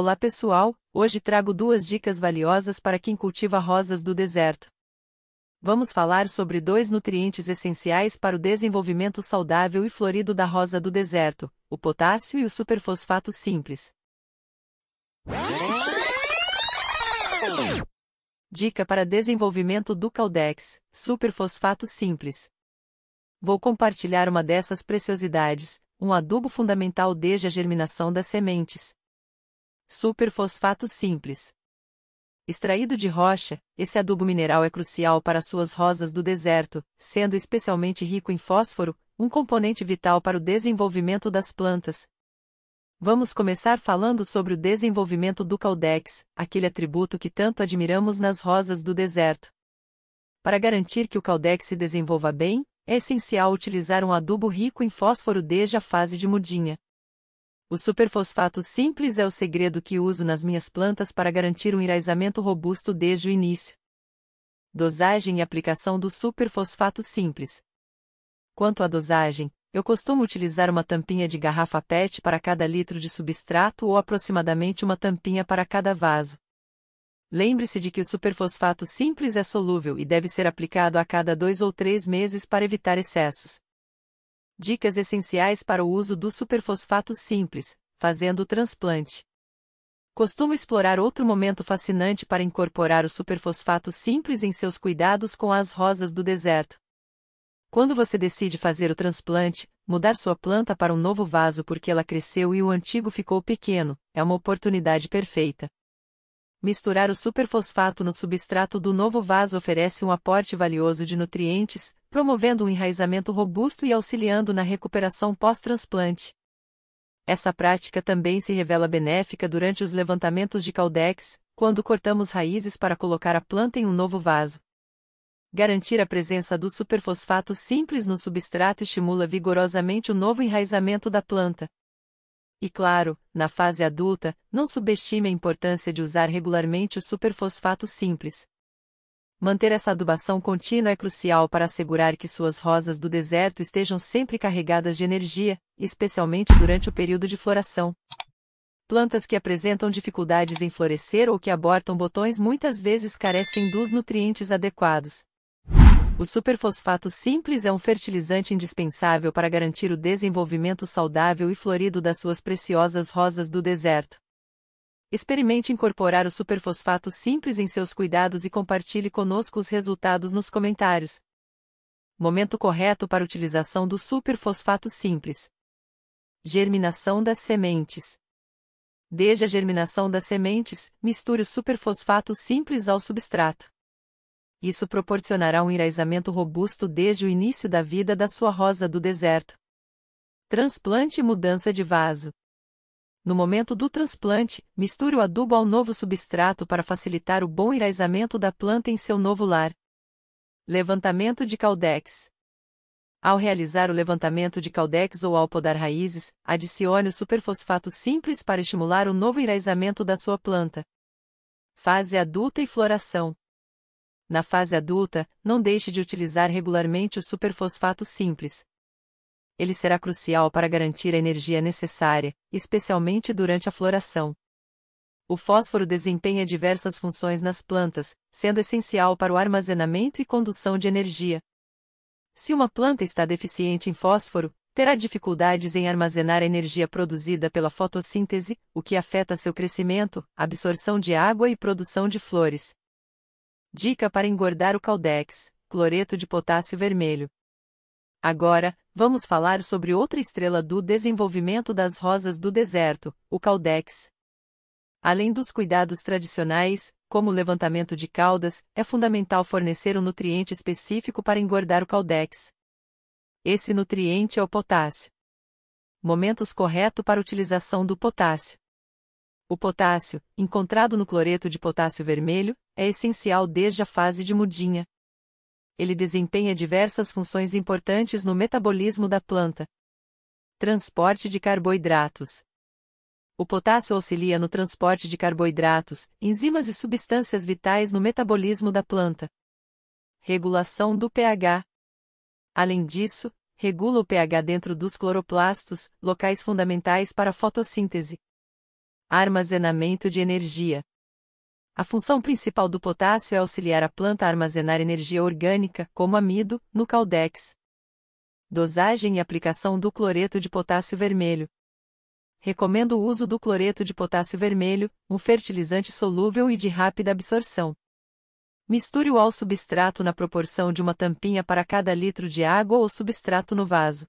Olá pessoal, hoje trago duas dicas valiosas para quem cultiva rosas do deserto. Vamos falar sobre dois nutrientes essenciais para o desenvolvimento saudável e florido da rosa do deserto: o potássio e o superfosfato simples. Dica para desenvolvimento do Caldex: superfosfato simples. Vou compartilhar uma dessas preciosidades, um adubo fundamental desde a germinação das sementes, Superfosfato simples. Extraído de rocha, esse adubo mineral é crucial para suas rosas do deserto, sendo especialmente rico em fósforo, um componente vital para o desenvolvimento das plantas. Vamos começar falando sobre o desenvolvimento do caldex, aquele atributo que tanto admiramos nas rosas do deserto. Para garantir que o caldex se desenvolva bem, é essencial utilizar um adubo rico em fósforo desde a fase de mudinha. O superfosfato simples é o segredo que uso nas minhas plantas para garantir um enraizamento robusto desde o início. Dosagem e aplicação do superfosfato simples. Quanto à dosagem, eu costumo utilizar uma tampinha de garrafa PET para cada litro de substrato ou aproximadamente uma tampinha para cada vaso. Lembre-se de que o superfosfato simples é solúvel e deve ser aplicado a cada dois ou três meses para evitar excessos. Dicas essenciais para o uso do superfosfato simples, fazendo o transplante. Costumo explorar outro momento fascinante para incorporar o superfosfato simples em seus cuidados com as rosas do deserto. Quando você decide fazer o transplante, mudar sua planta para um novo vaso porque ela cresceu e o antigo ficou pequeno, é uma oportunidade perfeita. Misturar o superfosfato no substrato do novo vaso oferece um aporte valioso de nutrientes, promovendo um enraizamento robusto e auxiliando na recuperação pós-transplante. Essa prática também se revela benéfica durante os levantamentos de caldex, quando cortamos raízes para colocar a planta em um novo vaso. Garantir a presença do superfosfato simples no substrato estimula vigorosamente o novo enraizamento da planta. E claro, na fase adulta, não subestime a importância de usar regularmente o superfosfato simples. Manter essa adubação contínua é crucial para assegurar que suas rosas do deserto estejam sempre carregadas de energia, especialmente durante o período de floração. Plantas que apresentam dificuldades em florescer ou que abortam botões muitas vezes carecem dos nutrientes adequados, o superfosfato simples é um fertilizante indispensável para garantir o desenvolvimento saudável e florido das suas preciosas rosas do deserto. Experimente incorporar o superfosfato simples em seus cuidados e compartilhe conosco os resultados nos comentários. Momento correto para utilização do superfosfato simples. Germinação das sementes. Desde a germinação das sementes, misture o superfosfato simples ao substrato. Isso proporcionará um enraizamento robusto desde o início da vida da sua rosa do deserto. Transplante e mudança de vaso. No momento do transplante, misture o adubo ao novo substrato para facilitar o bom enraizamento da planta em seu novo lar. Levantamento de caldex. Ao realizar o levantamento de caldex ou ao podar raízes, adicione o superfosfato simples para estimular o novo enraizamento da sua planta. Fase adulta e floração. Na fase adulta, não deixe de utilizar regularmente o superfosfato simples. Ele será crucial para garantir a energia necessária, especialmente durante a floração. O fósforo desempenha diversas funções nas plantas, sendo essencial para o armazenamento e condução de energia. Se uma planta está deficiente em fósforo, terá dificuldades em armazenar a energia produzida pela fotossíntese, o que afeta seu crescimento, absorção de água e produção de flores. Dica para engordar o Caldex, cloreto de potássio vermelho. Agora, vamos falar sobre outra estrela do desenvolvimento das rosas do deserto, o Caldex. Além dos cuidados tradicionais, como o levantamento de caudas, é fundamental fornecer um nutriente específico para engordar o Caldex. Esse nutriente é o potássio. Momentos correto para utilização do potássio. O potássio, encontrado no cloreto de potássio vermelho, é essencial desde a fase de mudinha. Ele desempenha diversas funções importantes no metabolismo da planta. Transporte de carboidratos. O potássio auxilia no transporte de carboidratos, enzimas e substâncias vitais no metabolismo da planta. Regulação do pH. Além disso, regula o pH dentro dos cloroplastos, locais fundamentais para a fotossíntese. Armazenamento de energia. A função principal do potássio é auxiliar a planta a armazenar energia orgânica, como amido, no caldex. Dosagem e aplicação do cloreto de potássio vermelho. Recomendo o uso do cloreto de potássio vermelho, um fertilizante solúvel e de rápida absorção. Misture o ao substrato na proporção de uma tampinha para cada litro de água ou substrato no vaso.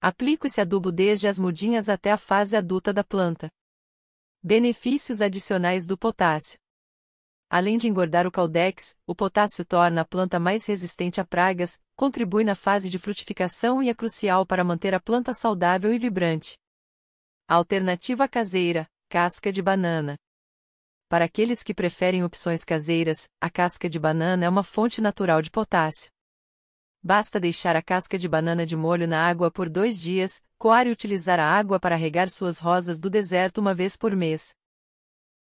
Aplique esse adubo desde as mudinhas até a fase adulta da planta. Benefícios adicionais do potássio. Além de engordar o caldex, o potássio torna a planta mais resistente a pragas, contribui na fase de frutificação e é crucial para manter a planta saudável e vibrante. Alternativa caseira: casca de banana. Para aqueles que preferem opções caseiras, a casca de banana é uma fonte natural de potássio. Basta deixar a casca de banana de molho na água por dois dias, coar e utilizar a água para regar suas rosas do deserto uma vez por mês.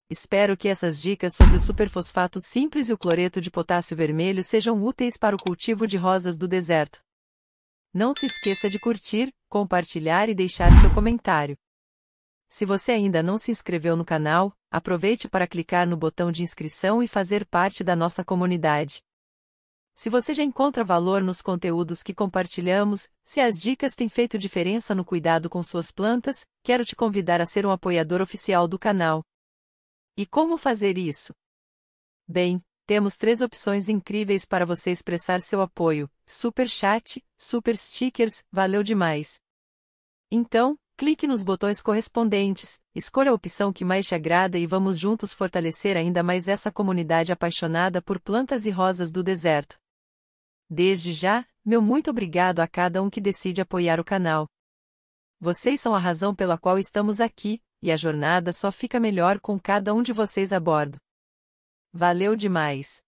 Espero que essas dicas sobre o superfosfato simples e o cloreto de potássio vermelho sejam úteis para o cultivo de rosas do deserto. Não se esqueça de curtir, compartilhar e deixar seu comentário. Se você ainda não se inscreveu no canal, aproveite para clicar no botão de inscrição e fazer parte da nossa comunidade. Se você já encontra valor nos conteúdos que compartilhamos, se as dicas têm feito diferença no cuidado com suas plantas, quero te convidar a ser um apoiador oficial do canal. E como fazer isso? Bem, temos três opções incríveis para você expressar seu apoio: Super Chat, Super Stickers, valeu demais. Então, clique nos botões correspondentes, escolha a opção que mais te agrada e vamos juntos fortalecer ainda mais essa comunidade apaixonada por plantas e rosas do deserto. Desde já, meu muito obrigado a cada um que decide apoiar o canal. Vocês são a razão pela qual estamos aqui, e a jornada só fica melhor com cada um de vocês a bordo. Valeu demais!